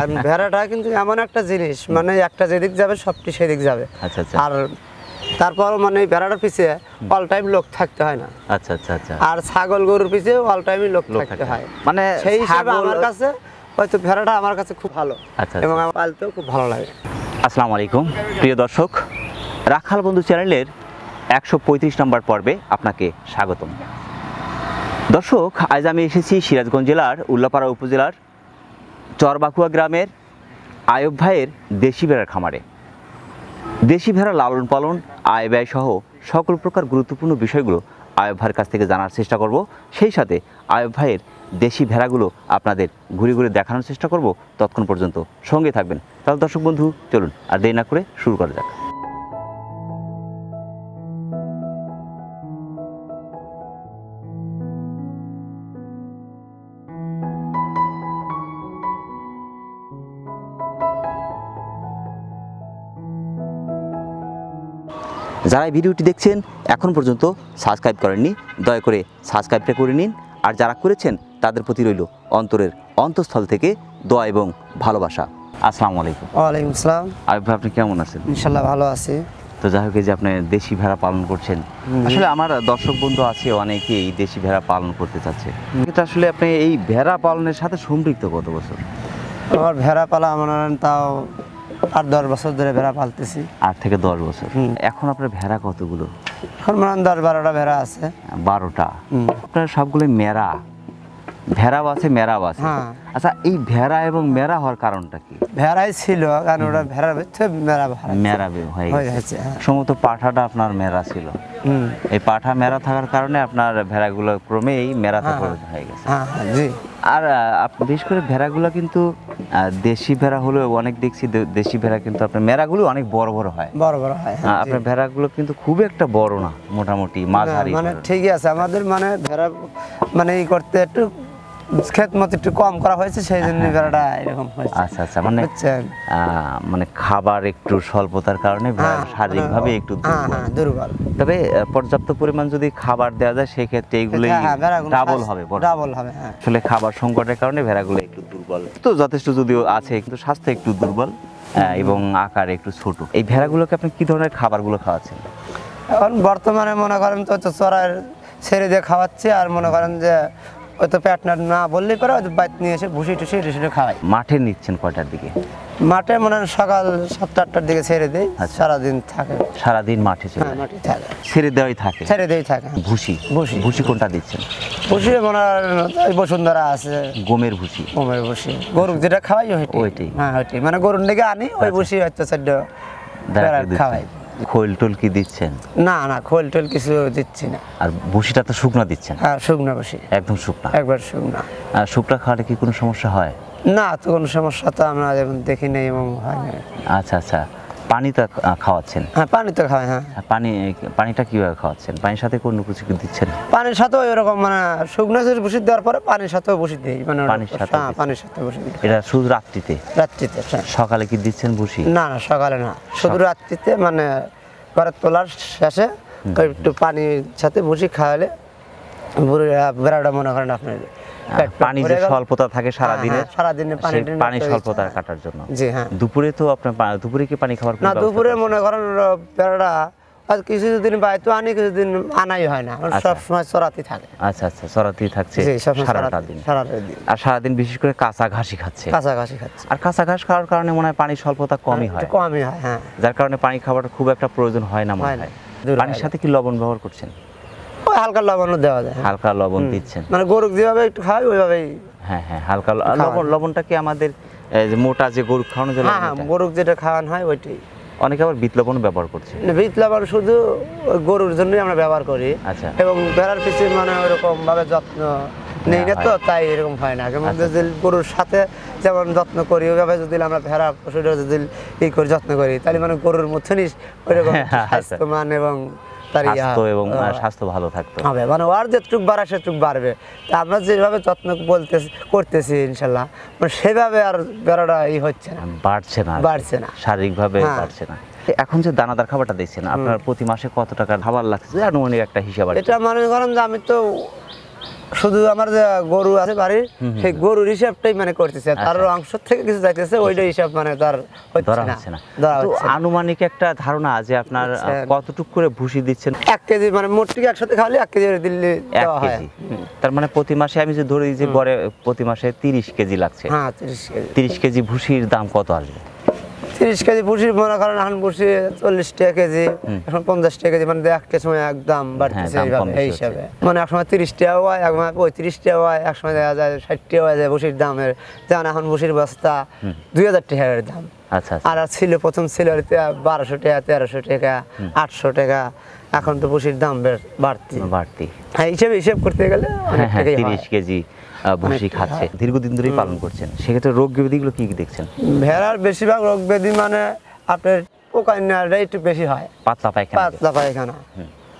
আর ভেড়াটা কিন্তু এমন একটা জিনিস মানে একটা যেদিক যাবে সবটি সেদিক যাবে আচ্ছা, আচ্ছা। আর তারপর মানে ভেড়াটার পিছিয়ে অল টাইম লোক থাকতে হয় না আচ্ছা আচ্ছা আচ্ছা আর ছাগল গরুর পিছিয়ে অল টাইমই লোক থাকতে হয় মানে সেই হিসাবে আমার কাছে হয়তো ভেড়াটা আমার কাছে খুব ভালো আচ্ছা, আচ্ছা এবং আমার পালতেও খুব ভালো লাগে আসসালামু আলাইকুম প্রিয় দর্শক রাখাল বন্ধু চ্যানেলের একশো পঁয়ত্রিশ নম্বর পর্বে আপনাকে স্বাগতম দর্শক আজ আমি এসেছি সিরাজগঞ্জ জেলার উল্লাপাড়া উপজেলার চরবাকুয়া গ্রামের আয়ব ভাইয়ের দেশি ভেড়ার খামারে দেশি ভেড়া লালন পালন আয় ব্যয় সহ সকল প্রকার গুরুত্বপূর্ণ বিষয়গুলো আয়ব ভাইয়ের কাছ থেকে জানার চেষ্টা করব সেই সাথে আয়ব ভাইয়ের দেশি ভেড়াগুলো আপনাদের ঘুরে ঘুরে দেখানোর চেষ্টা করব তৎক্ষণ পর্যন্ত সঙ্গে থাকবেন তাহলে দর্শক বন্ধু চলুন আর দেরি না করে শুরু করা যাক যারা ভিডিওটি দেখছেন এখন পর্যন্ত সাবস্ক্রাইব করেননি দয়া করে সাবস্ক্রাইবটা করে নিন আর যারা করেছেন তাদের প্রতি রইল অন্তরের অন্তঃস্থল থেকে দোয়া এবং ভালোবাসা আসসালামু আলাইকুম ওয়ালাইকুম আসসালাম আরিফ ভাই আপনি কেমন আছেন ইনশাল্লাহ ভালো আছি তো যাই হোক যে আপনি দেশি ভেড়া পালন করছেন আসলে আমার দর্শক বন্ধু আছে অনেকেই দেশি ভেড়া পালন করতে চাচ্ছে কিন্তু আসলে আপনি এই ভেড়া পালনের সাথে সম্পৃক্ত কত বছর আমার ভেড়া পালা আমার তাও আর দশ বছর ধরে ভেড়া পালতেছি আট থেকে দশ বছর এখন আপনার ভেড়া কতগুলো এখন দশ বারোটা ভেড়া আছে বারোটা আপনার সবগুলো মেরা ভেড়াও আছে মেরাও আছে হ্যাঁ। আচ্ছা এই ভেড়া এবং মেরা হওয়ার কারণটা কি ভেড়াই ছিল কারণ ওটা ভেড়া মেরা মেরা হয়ে গেছে হ্যাঁ। সম্ভবত পাঠাটা আপনার মেরা ছিল এই পাঠা মেরা থাকার কারণে আপনার ভেড়াগুলো ক্রমেই মেরাতে হ্যাঁ, পরিণত হয়ে গেছে জি আর বিশেষ করে ভেড়াগুলো কিন্তু দেশি ভেড়া হলেও অনেক দেখছি দেশি ভেড়া কিন্তু আপনার মেরাগুলো অনেক বড় বড় হয় বড় বড় হয় হ্যাঁ, আপনার ভেড়াগুলো কিন্তু খুব একটা বড় না মোটামুটি মাঝারি মানে ঠিকই আছে আমাদের মানে ভেড়া মানে ই করতে একটু খেতমত একটু কম করা হয়েছে সেই জন্য ভেড়াটা হ্যাঁ, হ্যাঁ। এরকম হয়েছে আচ্ছা আচ্ছা মানে মানে খাবার একটু স্বল্পতার কারণে হ্যাঁ, শারীরিকভাবে একটু দুর্বল তবে পর্যাপ্ত পরিমাণ যদি খাবার দেওয়া যায় ডাবল হবে ডাবল হবে আসলে খাবার সংকটের কারণে ভেড়াগুলো একটু দুর্বল তো যথেষ্ট যদিও আছে কিন্তু স্বাস্থ্য একটু দুর্বল এবং আকার একটু ছোট এই ভেড়াগুলোকে আপনি কি ধরনের খাবারগুলো খাওয়াচ্ছেন এখন বর্তমানে মনে করেন তো চড়ার ছেড়ে দিয়ে খাওয়াচ্ছে আর মনে করেন যে ওই তো প্যাটনার না বললেই পারে হয়তো বাইক নিয়ে এসে ভুসি টুসি রেসে খাওয়াই মাঠে নিচ্ছেন কয়টার দিকে মাঠে মনে হয় সকাল সাতটা আটটার দিকে ছেড়ে দেয় আচ্ছা। সারাদিন থাকে সারাদিন মাঠে ছেড়ে হ্যাঁ, মাঠে থাকে ছেড়ে দেওয়াই থাকে ছেড়ে দেয় থাকে ভুসি ভুসি ভুসি কোনটা দিচ্ছেন ভুসি মনে হয় বসুন্ধরা আছে গমের ভুসি গমের ভুসি গরু যেটা খাওয়াই ওইটি হ্যাঁ ওইটি মানে গরুর দিকে আনি ওই আচ্ছা। ভুসি হচ্ছে খাওয়াই খোল টোল কি দিচ্ছেন না না খোল টোল কিছু দিচ্ছি না আর বসিটা তো শুকনো দিচ্ছেন হ্যাঁ শুকনো ভুসি একদম শুকনো একবার শুকনো আর শুকটা খাওয়ালে কি কোনো সমস্যা হয় না তো কোনো সমস্যা তো আমরা এখন দেখি নাই এবং হয় না আচ্ছা আচ্ছা পানিটা খাওয়াচ্ছেন হ্যাঁ পানি খাওয়া হ্যাঁ।, হ্যাঁ পানি পানিটা কীভাবে খাওয়াচ্ছেন পানির সাথে কোন কিছু দিচ্ছেন পানির সাথে ওইরকম মানে শুকনো সুর বসে দেওয়ার পরে পানির সাথে বসে দিই মানে পানির সাথে হ্যাঁ পানির সাথে বসে দিই এটা শুধু রাত্রিতে রাত্রিতে হ্যাঁ। সকালে কি দিচ্ছেন বসি না না সকালে না শুধু রাত্রিতে মানে ঘরে তোলার শেষে একটু পানির সাথে বসে খাওয়ালে বেড়াটা মনে করেন আপনার পানি যে হ্যাঁ, স্বল্পতা থাকে হ্যাঁ, হ্যাঁ, সারাদিনে সারাদিনে পানি স্বল্পতা কাটার জন্য জি হ্যাঁ দুপুরে তো আপনার দুপুরে কি পানি খাওয়ার না দুপুরে মনে করেন আনি কিছুদিন আনাই হয় না মানে আচ্ছা। থাকে আচ্ছা আচ্ছা থাকছে সারাটা দিন আর সারাদিন বিশেষ করে কাঁচা ঘাসই খাচ্ছে কাঁচা ঘাসি খাচ্ছে আর কাঁচা ঘাস খাওয়ার কারণে মনে হয় পানি স্বল্পতা কমই হয় কমই হয় হ্যাঁ যার কারণে পানি খাওয়ার খুব একটা প্রয়োজন হয় না মনে হয় পানির সাথে কি লবণ ব্যবহার করছেন হালকা লবণও দেওয়া যায় হালকা লবণ দিচ্ছেন মানে গরু যেভাবে একটু খায় ওইভাবেই হ্যাঁ হ্যাঁ হালকা লবণ লবণটা কি আমাদের মোটা যে গরু খাওয়ানো জন্য হ্যাঁ, হ্যাঁ যেটা খাওয়ানো হয় ওইটাই অনেকে আবার বিট লবণ ব্যবহার করছে মানে বিত লবণ শুধু গরুর জন্যই আমরা ব্যবহার করি আচ্ছা এবং ভেড়ার পিছিয়ে মানে ওরকম ভাবে যত্ন নেই হ্যাঁ, না তো তাই এরকম হয় না আচ্ছা। যদি গরুর সাথে যেমন যত্ন করি ওইভাবে যদি আমরা ভেড়া পশুটা যদি ই করে যত্ন করি তাহলে মানে গরুর নিস ওইরকম হ্যাঁ, আচ্ছা। স্বাস্থ্যমান এবং এবং স্বাস্থ্য ভালো থাকতো হবে মানে ওর যেটুক বাড়া সেটুক বাড়বে তা আমরা যেভাবে যত্ন বলতে করতেছি ইনশাল্লাহ মানে সেভাবে আর বেড়াটা ই হচ্ছে না বাড়ছে না বাড়ছে না শারীরিকভাবে হ্যাঁ। বাড়ছে না এখন যে দানাদার খাবারটা দিচ্ছেন আপনার প্রতি মাসে কত টাকা খাবার লাগছে আনুমানিক একটা হিসাব এটা মনে করেন যে আমি তো শুধু আমার যে গরু আছে বাড়ির সেই গরুর হিসাবটাই মানে করতেছে আচ্ছা। তার অংশ থেকে কিছু যাইতেছে আচ্ছা। ওইটা হিসাব মানে তার হচ্ছে না আনুমানিক একটা ধারণা আছে আপনার কতটুক করে ভুষি দিচ্ছেন এক কেজি মানে মোটটিকে একসাথে খাওয়ালে এক কেজি দিল্লি দেওয়া হয় তার মানে প্রতি মাসে আমি যে ধরে যে গড়ে প্রতি মাসে তিরিশ কেজি লাগছে হ্যাঁ তিরিশ কেজি তিরিশ কেজি ভুসির দাম কত আসবে তিরিশ কেজি পুষির মনে করেন এখন পুষি চল্লিশ টাকা কেজি এখন পঞ্চাশ টাকা কেজি মানে একটা সময় এক দাম হ্যাঁ, বাড়তেছে এই হিসাবে মানে এক সময় তিরিশ টাকা হয় এক সময় পঁয়ত্রিশ টাকা হয় এক সময় দেখা যায় ষাট টাকা হয়ে যায় পুষির দামের যেমন এখন পুষির বস্তা দুই হাজার টাকার দাম আচ্ছা, আচ্ছা। আর ছিল প্রথম ছিল বারোশো টাকা তেরোশো টাকা আটশো টাকা এখন তো ভুসির দাম বাড়তি বাড়তি হ্যাঁ হিসেবে হিসেব করতে গেলে হ্যাঁ, হ্যাঁ, তিরিশ কেজি খাচ্ছে দীর্ঘদিন ধরেই পালন করছেন সেক্ষেত্রে রোগ ব্যাধিগুলো কি দেখছেন ভেড়ার বেশিরভাগ রোগ ব্যাধি মানে আপনার একটু বেশি হয় পাতলা পায়খানা পাতলা পায়খানা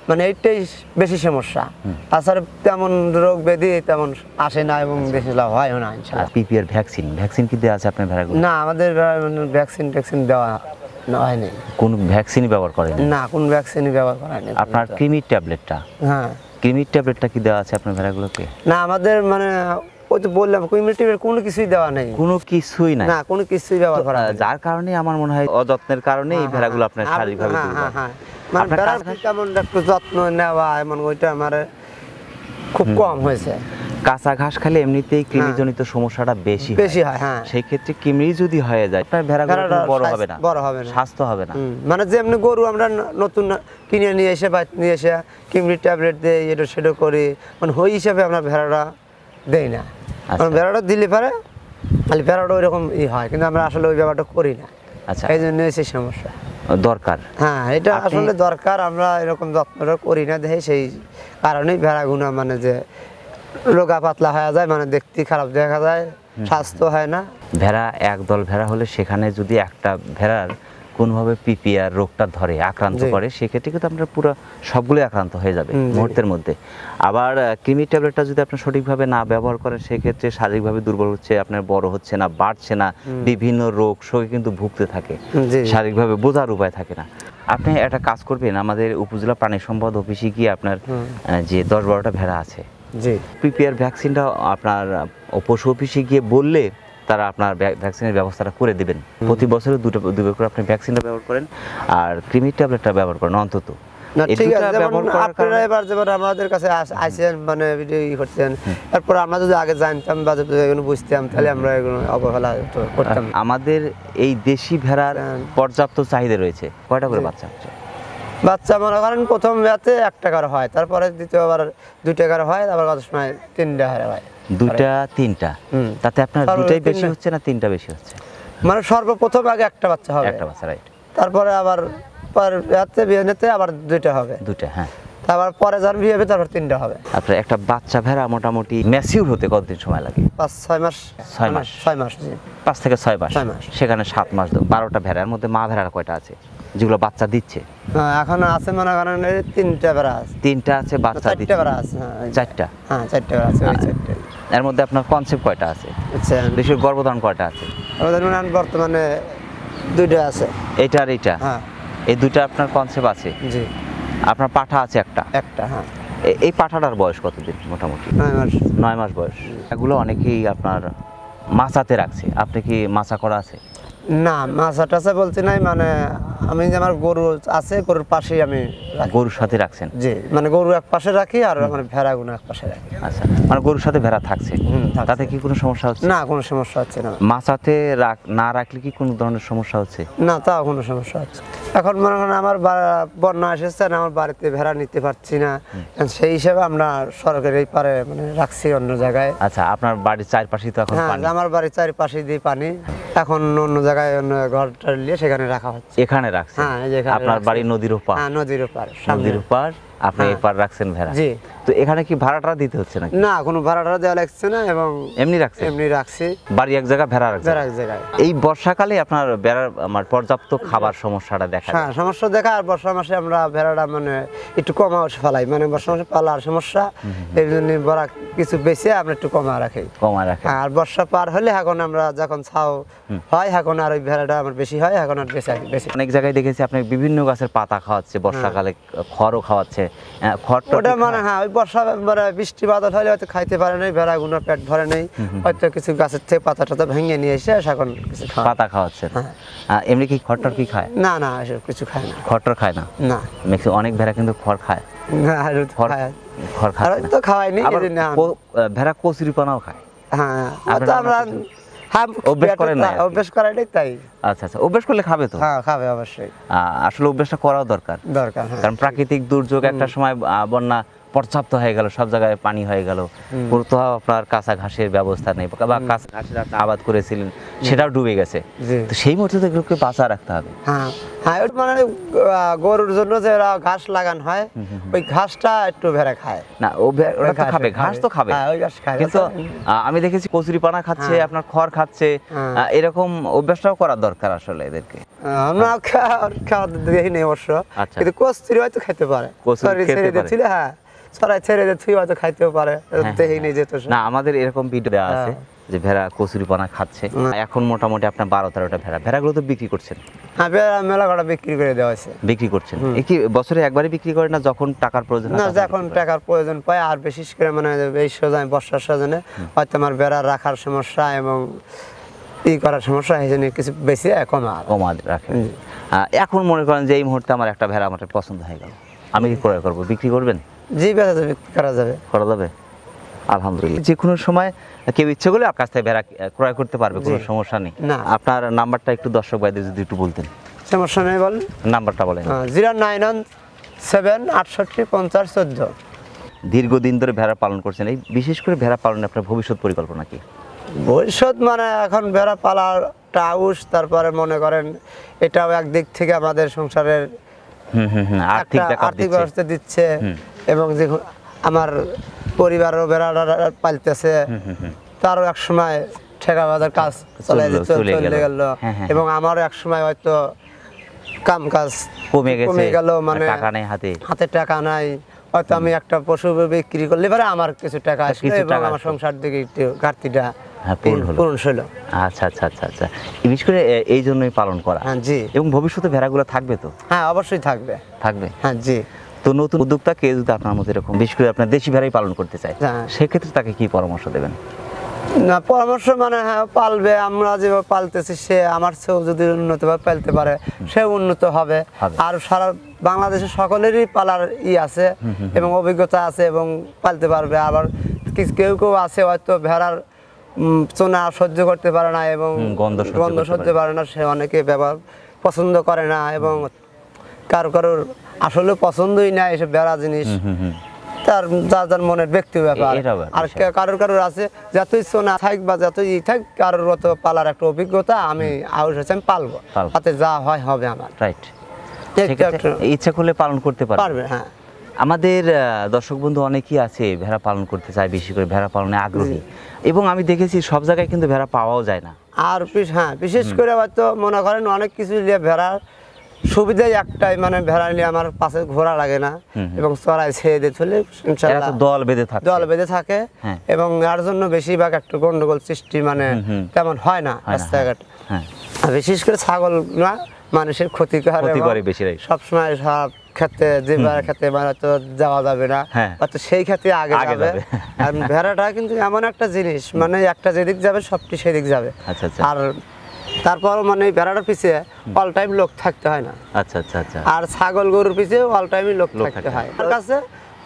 মানে এইটাই বেশি সমস্যা তাছাড়া তেমন রোগ ব্যাধি তেমন আসে না এবং আচ্ছা। বেশি লাভ হয় না পিপিআর ভ্যাকসিন ভ্যাকসিন কি দেওয়া আছে আপনার ভেড়াগুলো না আমাদের ভ্যাকসিন ট্যাকসিন দেওয়া হয়নি কোন ভ্যাকসিনই ব্যবহার করেন না কোন ভ্যাকসিনই ব্যবহার করেনি আপনার কৃমির ট্যাবলেটটা হ্যাঁ কৃমির ট্যাবলেটটা কি দেওয়া আছে আপনার ভেড়াগুলোকে না আমাদের মানে ওই তো বললাম কমিউনিটির কোনো কিছুই দেওয়া নাই কোনো কিছুই নাই না কোনো কিছুই ব্যবহার করা হয় যার কারণে আমার মনে হয় অযত্নের কারণে এই হ্যাঁ, ভেড়াগুলো হ্যাঁ। আপনার শারীরিকভাবে হ্যাঁ, হ্যাঁ হ্যাঁ মানে ভেড়ার কেমন একটু যত্ন নেওয়া এমন ওইটা আমার খুব কম হয়েছে কাঁচা ঘাস খেলে এমনিতেই হ্যাঁ। কৃমিজনিত সমস্যাটা বেশি বেশি হয় হ্যাঁ সেই ক্ষেত্রে কৃমি যদি হয়ে যায় আপনার ভেড়া বড় হবে না বড় হবে না স্বাস্থ্য হবে না মানে যে এমনি গরু আমরা নতুন কিনে নিয়ে এসে বা নিয়ে এসে কৃমির ট্যাবলেট দেই এটা সেটা করে মানে হই হিসাবে আমরা ভেড়াটা দেই না আচ্ছা। কারণ ভেড়াটা দিলে পারে খালি ভেড়াটা ওইরকম ই হয় কিন্তু আমরা আসলে ওই ব্যাপারটা করি না আচ্ছা এই জন্য সেই সমস্যা দরকার হ্যাঁ এটা আসলে দরকার আমরা এরকম যত্নটা করি না দেখে সেই কারণেই ভেড়াগুনা মানে যে রোগা পাতলা হয়ে যায় মানে দেখতে খারাপ দেখা যায় স্বাস্থ্য হয় না ভেড়া একদল ভেড়া হলে সেখানে যদি একটা ভেড়ার কোনোভাবে পিপিআর রোগটা ধরে আক্রান্ত করে সেক্ষেত্রে কিন্তু আপনার পুরো সবগুলোই আক্রান্ত হয়ে যাবে মুহূর্তের মধ্যে আবার কৃমি ট্যাবলেটটা যদি আপনি সঠিকভাবে না ব্যবহার করেন সেক্ষেত্রে শারীরিকভাবে দুর্বল হচ্ছে আপনার বড় হচ্ছে না বাড়ছে না বিভিন্ন রোগ শোকে কিন্তু ভুগতে থাকে শারীরিকভাবে বোঝার উপায় থাকে না আপনি একটা কাজ করবেন আমাদের উপজেলা প্রাণী সম্পদ অফিসে গিয়ে আপনার যে দশ বারোটা ভেড়া আছে জি ভ্যাকসিনটা আপনার পশু অফিসে গিয়ে বললে তারা আপনার ভ্যাকসিনের ব্যবস্থাটা করে দেবেন প্রতি বছরে দুটো করে আপনি ভ্যাকসিনটা ব্যবহার করেন আর ট্যাবলেটটা ব্যবহার করেন অন্তত এবার আমাদের কাছে মানে তারপর আমরা যদি আগে জানতাম বা বুঝতাম তাহলে আমরা এগুলো অবহেলা করতাম আমাদের এই দেশি ভেড়ার হ্যাঁ। পর্যাপ্ত চাহিদা রয়েছে কয়টা করে বাচ্চা হচ্ছে বাচ্চা মনে করেন প্রথম ব্যাচে এক টাকার হয় তারপরে দ্বিতীয়বার দুই টাকার হয় তারপর কত সময় তিন টাকার হয় দুটা তিনটা তাতে আপনার দুটাই বেশি হচ্ছে না তিনটা বেশি হচ্ছে মানে সর্বপ্রথম আগে একটা বাচ্চা হবে একটা বাচ্চা রাইট তারপরে আবার পর ব্যাচে বিয়েতে আবার দুইটা হবে দুটা হ্যাঁ তারপর পরে যখন বিয়ে হবে তারপর তিনটা হবে আপনার একটা বাচ্চা ভেড়া মোটামুটি ম্যাচিউর হতে কতদিন সময় লাগে পাঁচ ছয় মাস ছয় মাস ছয় মাস পাঁচ থেকে ছয় মাস সেখানে সাত মাস বারোটা ভেড়ার মধ্যে মা ভেড়া কয়টা আছে যেগুলো বাচ্চা দিচ্ছে হ্যাঁ, এখন আছে মনে করেন তিনটা বেড়া আছে তিনটা আছে বাচ্চা দিচ্ছে বেড়া আছে হ্যাঁ, চারটা হ্যাঁ চারটা বেড়া আছে আচ্ছা। চারটা এর মধ্যে আপনার কনসেপ্ট কয়টা আছে আচ্ছা দেশের গর্ভধারণ কয়টা আছে গর্ভধারণ বর্তমানে দুইটা আছে এটা আর এটা হ্যাঁ এই দুইটা আপনার কনসেপ্ট আছে জি আপনার পাঠা আছে একটা একটা হ্যাঁ এই পাঠাটার বয়স কতদিন মোটামুটি নয় মাস নয় মাস বয়স এগুলো অনেকেই আপনার মাছাতে রাখছে আপনি কি মাছা করা আছে না মাছা টাছা বলছি নাই মানে আমি যে আমার গরু আছে গরুর পাশেই আমি গরুর সাথে রাখছেন জি মানে গরু এক পাশে রাখি আর আমার ভেড়াগুলো এক পাশে রাখি আচ্ছা মানে গরুর সাথে ভেড়া থাকছে তাতে কি কোনো সমস্যা হচ্ছে না কোনো সমস্যা হচ্ছে না মাছাতে রাখ না রাখলে কি কোনো ধরনের সমস্যা হচ্ছে না তা কোনো সমস্যা হচ্ছে এখন মনে করেন আমার বন্যা এসেছে না আমার বাড়িতে ভেড়া নিতে পারছি না সেই হিসাবে আমরা সরকারি পারে মানে রাখছি অন্য জায়গায় আচ্ছা আপনার বাড়ির চারপাশে তো এখন হ্যাঁ, আমার বাড়ির চারপাশে দিয়ে পানি এখন অন্য জায়গায় অন্য ঘরটা নিয়ে সেখানে রাখা হচ্ছে এখানে রাখছে হ্যাঁ আপনার বাড়ি নদীর ওপার হ্যাঁ নদীর ওপার নদীর ওপার আপনি হ্যাঁ। পার রাখছেন ভেড়া জি তো এখানে কি ভাড়াটা দিতে হচ্ছে নাকি না কোনো ভাড়াটা দেওয়া লাগছে না এবং এমনি রাখছে এমনি রাখছে বাড়ি এক জায়গা ভেড়া রাখছে এক জায়গায় এই বর্ষাকালে আপনার ভেড়ার আমার পর্যাপ্ত খাবার হ্যাঁ। সমস্যাটা দেখা হ্যাঁ সমস্যা দেখা আর বর্ষা মাসে আমরা ভেড়াটা মানে একটু কমা ফালাই মানে বর্ষা মাসে পালার সমস্যা এই জন্য বড় কিছু বেশি আমরা একটু কমা রাখি কমা রাখি হ্যাঁ, আর বর্ষা পার হলে এখন আমরা যখন ছাও হয় এখন আর ওই ভেড়াটা আমার বেশি হয় এখন আর বেশি বেশি অনেক জায়গায় দেখেছি আপনি বিভিন্ন গাছের পাতা খাওয়াচ্ছে বর্ষাকালে খড়ও খাওয়াচ্ছে খড়টা মানে হ্যাঁ ওই বর্ষা মানে বৃষ্টি বাদল হলে হয়তো খাইতে পারে নাই ভেড়াগুনো পেট ভরে নেই হয়তো কিছু গাছের থেকে পাতা টাতা ভেঙে নিয়ে এসে এখন পাতা খাওয়াচ্ছে হ্যাঁ। এমনি কি খড়টর কি খায় না না এসব কিছু খায় না খড়টর খায় না না অনেক ভেড়া কিন্তু খড় খায় না খড় খড় খায় তো খাওয়াইনি ভেড়া কচুরিপানাও খায় হ্যাঁ, হ্যাঁ। আমরা হ্যাঁ অভ্যাস করে না অভ্যাস করাটাই তাই আচ্ছা আচ্ছা অভ্যাস করলে খাবে তো হ্যাঁ খাবে অবশ্যই আসলে অভ্যাসটা করাও দরকার দরকার হ্যাঁ। কারণ প্রাকৃতিক দুর্যোগ একটা সময় বন্যা পর্যাপ্ত হয়ে গেল সব জায়গায় পানি হয়ে গেল কোথাও আপনার কাঁচা ঘাসের ব্যবস্থা নেই বা কাঁচা ঘাসের আপনি আবাদ করেছিলেন সেটাও ডুবে গেছে তো সেই মুহূর্তে তো এগুলোকে বাঁচা রাখতে হবে হ্যাঁ হ্যাঁ মানে গরুর জন্য যে ঘাস লাগান হয় ওই ঘাসটা একটু ভেড়া খায় না ও ভেড়া তো খাবে ঘাস তো খাবে ওই ঘাস খায় কিন্তু আচ্ছা। আমি দেখেছি কচুরি পানা খাচ্ছে হ্যাঁ। আপনার খড় খাচ্ছে হ্যাঁ। এরকম অভ্যাসটাও করা দরকার আসলে এদেরকে আমরা খাওয়া নেই অবশ্য আচ্ছা। কিন্তু কচুরি হয়তো খেতে পারে কচুরি খেতে পারে হ্যাঁ ছড়াই ছেড়ে যে থুই হয়তো খাইতেও পারে হ্যাঁ, হ্যাঁ, দেখেই যেত হ্যাঁ। না আমাদের এরকম ভিডিও দেওয়া আছে যে ভেড়া কচুরিপানা খাচ্ছে এখন মোটামুটি আপনার বারো তেরোটা ভেড়া ভেড়াগুলো তো বিক্রি করছেন হ্যাঁ ভেড়া মেলা কটা বিক্রি করে দেওয়া হয়েছে বিক্রি করছেন কি বছরে একবারই বিক্রি করে না যখন টাকার প্রয়োজন না যখন টাকার প্রয়োজন পায় আর বিশেষ করে মানে এই সজনে বর্ষার সজনে হয়তো আমার ভেড়া রাখার সমস্যা এবং ই করার সমস্যা এই জন্য কিছু বেশি কম কমা রাখে এখন মনে করেন যে এই মুহূর্তে আমার একটা ভেড়া আমার পছন্দ হয়ে গেল আমি কি ক্রয় করবো বিক্রি করবেন জি বেড়া যাবে করা যাবে করা যাবে আলহামদুলিল্লাহ যে কোনো সময় কেউ ইচ্ছে করলে আপনার কাছ থেকে ভেড়া ক্রয় করতে পারবে কোনো সমস্যা নেই না আপনার নাম্বারটা একটু দর্শক ভাইদের যদি একটু বলতেন সমস্যা নেই বলেন নাম্বারটা বলেন হ্যাঁ, জিরো নাইন ওয়ান সেভেন আটষট্টি পঞ্চাশ চোদ্দো দীর্ঘদিন ধরে ভেড়া পালন করছেন এই বিশেষ করে ভেড়া পালনে আপনার ভবিষ্যৎ পরিকল্পনা কি ভবিষ্যৎ মানে এখন ভেড়া পালার টাউস তারপরে মনে করেন এটাও একদিক থেকে আমাদের সংসারের আর্থিক ব্যবস্থা দিচ্ছে এবং যে আমার পরিবারও বেড়া পালতেছে তারও এক সময় ঠেকা বাজার কাজ চলে গেল হ্যাঁ, হ্যাঁ, হ্যাঁ। এবং আমারও এক সময় হয়তো কাম কাজ কমে কমে গেল মানে, মানে হাতে টাকা নাই হয়তো আমি একটা পশু বিক্রি করলে পরে আমার কিছু টাকা আসলো এবং আমার সংসার দিকে একটু ঘাটতিটা এই জন্যই পালন করা হ্যাঁ জি এবং ভবিষ্যতে ভেড়াগুলো থাকবে তো হ্যাঁ অবশ্যই থাকবে থাকবে হ্যাঁ জি তো নতুন উদ্যোক্তাকে যদি আপনার মতো এরকম বিশেষ করে আপনার দেশি ভেড়াই পালন করতে চায় হ্যাঁ। সেক্ষেত্রে তাকে কি পরামর্শ দেবেন না পরামর্শ মানে হ্যাঁ পালবে আমরা যেভাবে পালতেছি সে আমার সেও যদি উন্নতভাবে পালতে পারে সে উন্নত হবে আর সারা বাংলাদেশের সকলেরই পালার ই আছে এবং অভিজ্ঞতা আছে এবং পালতে পারবে আবার কেউ কেউ আছে হয়তো ভেড়ার চোনা সহ্য করতে পারে না এবং গন্ধ সহ্য পারে না সে অনেকে ব্যবহার পছন্দ করে না এবং কারো কারোর আসলে পছন্দই না এসব বেড়া জিনিস অভিজ্ঞতা ইচ্ছা করলে পালন করতে হ্যাঁ আমাদের দর্শক বন্ধু অনেকেই আছে ভেড়া পালন করতে চায় বেশি করে ভেড়া পালনে আগ্রহী এবং আমি দেখেছি সব জায়গায় কিন্তু ভেড়া পাওয়াও যায় না আর হ্যাঁ বিশেষ করে হয়তো মনে করেন অনেক কিছু ভেড়া সুবিধাই একটাই মানে ভেড়া নিয়ে আমার পাশে ঘোরা লাগে না এবং চড়াই ছেড়ে দিয়ে চলে দল বেঁধে থাকে দল বেঁধে থাকে হ্যাঁ। এবং এর জন্য বেশিরভাগ একটু গন্ডগোল সৃষ্টি মানে তেমন হয় না রাস্তাঘাট হ্যাঁ, হ্যাঁ। বিশেষ করে ছাগল না মানুষের ক্ষতি করে বেশি সবসময় সব ক্ষেত্রে যেবার ক্ষেত্রে মানে তো যাওয়া যাবে না হয়তো সেই ক্ষেত্রে আগে যাবে আর ভেড়াটা কিন্তু এমন একটা জিনিস মানে একটা যেদিক যাবে সবটি সেদিক যাবে আচ্ছা, আচ্ছা। আর তারপর মানে ভেড়াটার পিছিয়ে অল টাইম লোক থাকতে হয় না আচ্ছা আচ্ছা আচ্ছা আর ছাগল গরুর পিছিয়ে অল টাইমই লোক থাকতে হয় আমার কাছে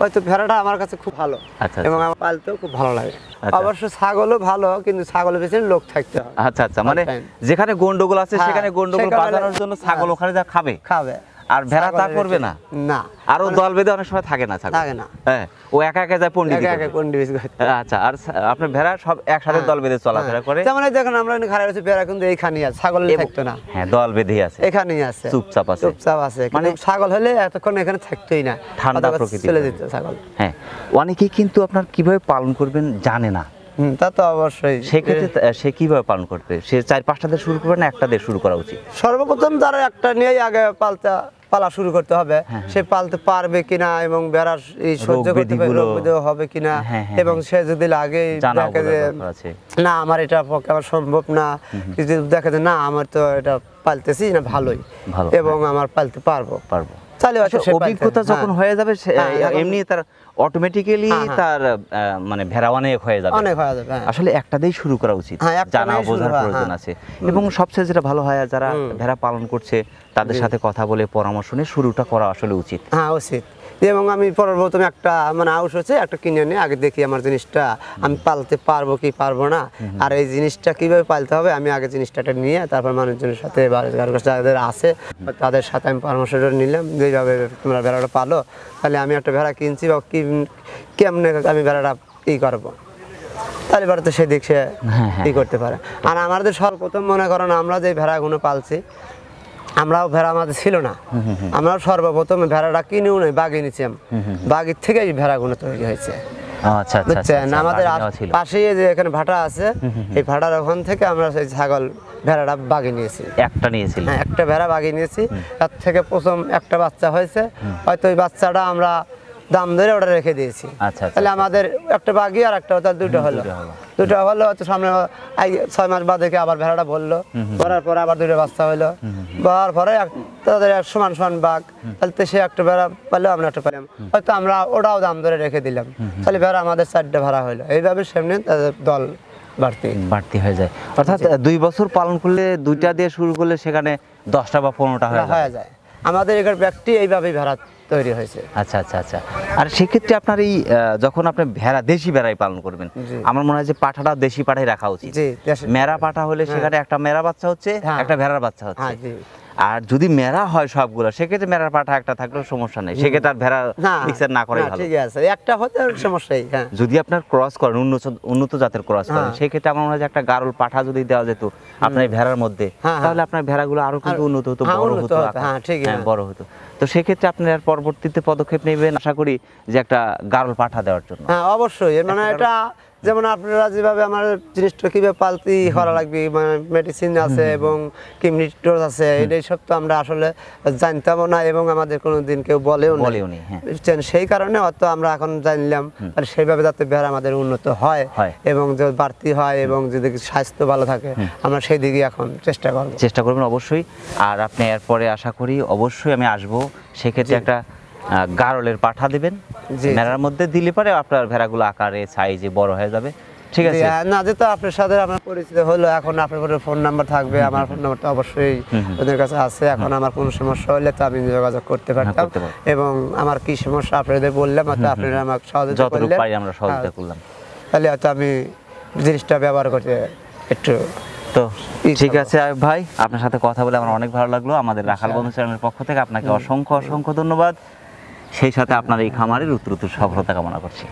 হয়তো ভেড়াটা আমার কাছে খুব ভালো আচ্ছা, আচ্ছা। এবং আমার পালতেও খুব ভালো লাগে আচ্ছা, অবশ্য ছাগলও ভালো কিন্তু ছাগলের পিছনে লোক থাকতে হয় আচ্ছা আচ্ছা মানে যেখানে গন্ডগোল আছে হ্যাঁ, সেখানে গন্ডগোল বাজানোর জন্য হ্যাঁ। ছাগল ওখানে যা খাবে খাবে আর ভেড়া তা করবে না না আরো মানে দল বেঁধে অনেক সময় থাকে না থাকে না হ্যাঁ ও একা একা যায় পন্ডিত আচ্ছা আর আপনার ভেড়া সব একসাথে হ্যাঁ, দল বেঁধে চলাফেরা হ্যাঁ। করে যেমন আমরা আছি ভেড়া কিন্তু আছে ছাগল থাকতো না হ্যাঁ দল বেঁধে আছে এখানেই আছে চুপচাপ আছে চুপচাপ আছে মানে ছাগল হলে এতক্ষণ এখানে থাকতোই না ঠান্ডা প্রকৃতি চলে যেত ছাগল হ্যাঁ অনেকেই কিন্তু আপনার কিভাবে পালন করবেন জানে না তা তো অবশ্যই সেক্ষেত্রে সে কিভাবে পালন করতে সে চার পাঁচটা দিয়ে শুরু করবে না একটা দিয়ে শুরু করা উচিত সর্বপ্রথম তারা একটা নিয়েই আগে পাল্টা পালা শুরু করতে হবে হ্যাঁ, হ্যাঁ। সে পালতে পারবে কিনা এবং বেড়ার সহ্য করতে পারবে হবে কিনা হ্যাঁ, এবং সে যদি লাগে দেখে যে না আমার এটা পক্ষে আমার সম্ভব না যদি দেখা যায় না আমার তো এটা পালতেছি না ভালোই এবং আমার পালতে পারবো পারবো তাহলে অভিজ্ঞতা যখন হ্যাঁ। হয়ে যাবে হ্যাঁ, এমনি তার অটোমেটিক্যালি হ্যাঁ। তার মানে ভেড়া অনেক হয়ে যাবে অনেক হয়ে যাবে আসলে একটা দিয়ে শুরু করা উচিত জানা বোঝার প্রয়োজন আছে এবং সবচেয়ে যেটা ভালো হয় যারা ভেড়া পালন করছে তাদের সাথে কথা বলে পরামর্শ নিয়ে শুরুটা করা আসলে উচিত হ্যাঁ উচিত এবং আমি পরবর্তী একটা মানে আউস হচ্ছে একটা কিনে নিয়ে আগে দেখি আমার জিনিসটা আমি পালতে পারবো কি পারবো না আর এই জিনিসটা কিভাবে পালতে হবে আমি আগে জিনিসটা নিয়ে তারপর মানুষজনের সাথে যাদের আছে তাদের সাথে আমি পরামর্শটা নিলাম যেভাবে তোমরা ভেড়াটা পালো তাহলে আমি একটা ভেড়া কিনছি বা কি কেমনে আমি ভেড়াটা ই করবো তাহলে তো সেদিক সে হ্যাঁ, হ্যাঁ। ই করতে পারে আর আমাদের সর্বপ্রথম মনে করেন আমরা যে ভেড়াগুলো পালছি আমরাও ভেড়া আমাদের ছিল না আমরা সর্বপ্রথম ভেড়াটা কিনেও নয় বাগে নিছিলাম বাগের থেকে এই ভেড়াগুলো তৈরি হয়েছে আচ্ছা, আচ্ছা, বুঝছেন আচ্ছা, আমাদের পাশেই যে এখানে ভাটা আছে এই ভাটার ওখান থেকে আমরা সেই ছাগল ভেড়াটা বাগিয়ে নিয়েছি একটা নিয়েছি হ্যাঁ একটা ভেড়া বাগিয়ে নিয়েছি তার থেকে প্রথম একটা বাচ্চা হয়েছে হয়তো ওই বাচ্চাটা আমরা দাম ধরে ওটা রেখে দিয়েছি আচ্ছা, আচ্ছা, আচ্ছা। তাহলে আমাদের একটা বাঘি আর একটা তার দুটো হলো দুটো হলো হয়তো সামনে ছয় মাস বাদে আবার ভেড়াটা ভরলো ভরার পরে আবার দুটো বাচ্চা হলো ভরার পরে তাদের এক সমান সমান বাঘ তাহলে সে একটা ভেড়া পারলে আমরা একটা পেলাম হয়তো আমরা ওটাও দাম ধরে রেখে দিলাম তাহলে ভেড়া আমাদের চারটে ভাড়া হলো এইভাবে সেমনি তাদের দল বাড়তি বাড়তি হয়ে যায় অর্থাৎ দুই বছর পালন করলে দুইটা দিয়ে শুরু করলে সেখানে দশটা বা পনেরোটা হয়ে যায় আমাদের এখানে ব্যক্তি এইভাবেই ভেড়া তৈরি হয়েছে আচ্ছা আচ্ছা আচ্ছা আর সেক্ষেত্রে আপনার এই যখন আপনি ভেড়া দেশি ভেড়াই পালন করবেন আমার মনে হয় যে পাঠাটা দেশি পাঠাই রাখা উচিত মেরা পাঠা হলে হ্যাঁ। সেখানে একটা মেরা বাচ্চা হচ্ছে হ্যাঁ। একটা ভেড়ার বাচ্চা হচ্ছে হ্যাঁ, আর যদি মেরা হয় সবগুলো সেক্ষেত্রে মেরার পাঠা একটা থাকলেও সমস্যা নেই সেক্ষেত্রে আর ভেড়া মিক্সার না করে ঠিক আছে একটা হতে সমস্যাই হ্যাঁ যদি আপনার ক্রস করেন উন্নত উন্নত জাতের ক্রস করেন সেক্ষেত্রে আমার মনে হয় একটা গারুল পাঠা যদি দেওয়া যেত আপনার ভেড়ার মধ্যে তাহলে আপনার ভেড়াগুলো আরো কিন্তু উন্নত হতো বড় হতো হ্যাঁ বড় হতো তো সেক্ষেত্রে আপনারা পরবর্তীতে পদক্ষেপ নেবেন আশা করি যে একটা গারল পাঠা দেওয়ার জন্য হ্যাঁ অবশ্যই মানে এটা যেমন আপনারা যেভাবে আমার জিনিসটা কীভাবে পালতি করা লাগবে মানে মেডিসিন আছে এবং কিমনি ডোজ আছে এই সব তো আমরা আসলে জানতামও না এবং আমাদের কোনো দিন কেউ বলেও না হ্যাঁ। সেই কারণে অত আমরা এখন জানলাম আর সেইভাবে যাতে বেড়া আমাদের উন্নত হয় এবং যে বাড়তি হয় এবং যদি স্বাস্থ্য ভালো থাকে আমরা সেই দিকে এখন চেষ্টা করব চেষ্টা করবেন অবশ্যই আর আপনি এরপরে আশা করি অবশ্যই আমি আসবো সেক্ষেত্রে একটা গারলের পাঠা দিবেন মেলার মধ্যে দিলে পরে আপনার ভেড়াগুলো আকারে সাইজে বড় হয়ে যাবে ঠিক আছে না যেহেতু আপনার সাথে আমার পরিচিত হলো এখন আপনার ফোন নাম্বার থাকবে আমার ফোন নাম্বারটা অবশ্যই ওদের কাছে আছে এখন হ্যাঁ। আমার কোনো সমস্যা হলে তো আমি যোগাযোগ করতে হ্যাঁ, পারতাম এবং আমার কি সমস্যা আপনাদের বললাম হয়তো আপনারা আমাকে সহযোগিতা করলেন পারি আমরা হ্যাঁ। সহযোগিতা করলাম তাহলে হয়তো আমি জিনিসটা ব্যবহার করতে একটু তো ঠিক আছে ভাই আপনার সাথে কথা বলে আমার অনেক ভালো লাগলো আমাদের আচ্ছা। রাখাল বন্ধু চ্যানেলের পক্ষ থেকে আপনাকে অসংখ্য অসংখ্য ধন্যবাদ সেই সাথে আপনার এই খামারের উত্তর উত্তর সফলতা কামনা করছি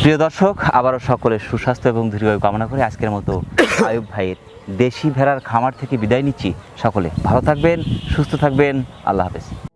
প্রিয় দর্শক আবারও সকলের সুস্বাস্থ্য এবং দীর্ঘায়ু কামনা করে আজকের মতো আয়ুব ভাইয়ের দেশি ভেড়ার খামার থেকে বিদায় নিচ্ছি সকলে ভালো থাকবেন সুস্থ থাকবেন আল্লাহ হাফেজ